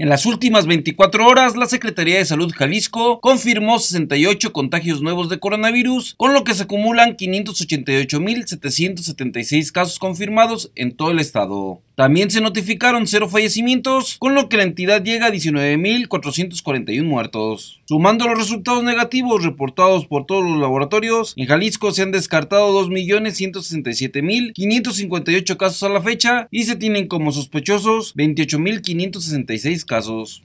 En las últimas 24 horas, la Secretaría de Salud Jalisco confirmó 68 contagios nuevos de coronavirus, con lo que se acumulan 588.776 casos confirmados en todo el estado. También se notificaron cero fallecimientos, con lo que la entidad llega a 19.441 muertos. Sumando los resultados negativos reportados por todos los laboratorios, en Jalisco se han descartado 2.167.558 casos a la fecha y se tienen como sospechosos 28.566 casos.